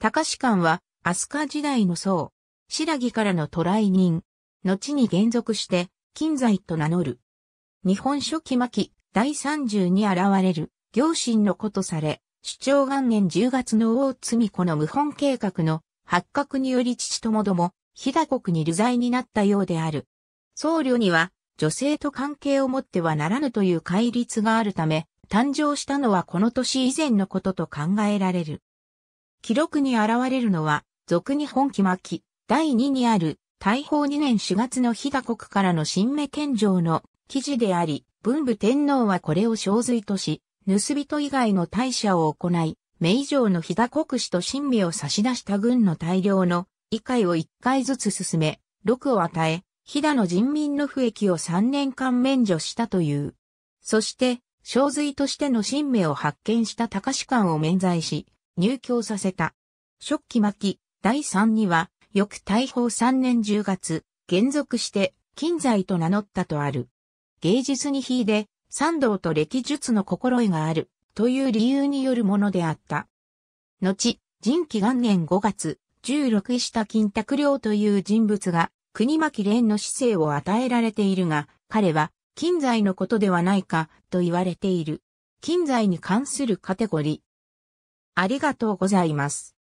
高士官は、飛鳥時代の僧、白木からの渡来人、後に現俗して、近在と名乗る。日本書紀末期、第30に現れる、行進の子とされ、主張元年10月の大美子の謀反計画の発覚により父ともども、飛騨国に流罪になったようである。僧侶には、女性と関係を持ってはならぬという戒律があるため、誕生したのはこの年以前のことと考えられる。記録に現れるのは、俗に本気巻き、第2にある、大宝2年4月の日田国からの新目献上の記事であり、文武天皇はこれを小髄とし、盗人以外の大社を行い、目以上の飛騨国史と神秘を差し出した軍の大量の異界を一回ずつ進め、禄を与え、飛騨の人民の不益を三年間免除したという。そして、小髄としての神明を発見した高士官を免罪し、入居させた。初期巻き第3には、翌大宝3年10月、原俗して、金在と名乗ったとある。芸術に秀で、三道と歴術の心得がある、という理由によるものであった。後、人気元年5月、16した金卓良という人物が、国巻蓮の姿勢を与えられているが、彼は、金在のことではないか、と言われている。近在に関するカテゴリありがとうございます。